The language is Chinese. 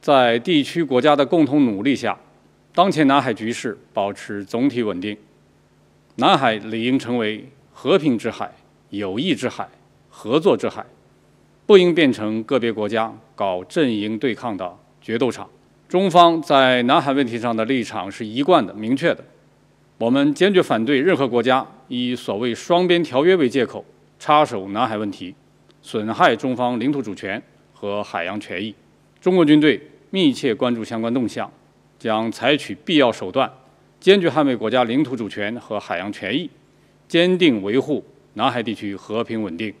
在地区国家的共同努力下，当前南海局势保持总体稳定。南海理应成为和平之海、友谊之海、合作之海，不应变成个别国家搞阵营对抗的决斗场。中方在南海问题上的立场是一贯的、明确的。我们坚决反对任何国家以所谓双边条约为借口插手南海问题，损害中方领土主权和海洋权益。中国军队。密切关注相关动向，将采取必要手段，坚决捍卫国家领土主权和海洋权益，坚定维护南海地区和平稳定。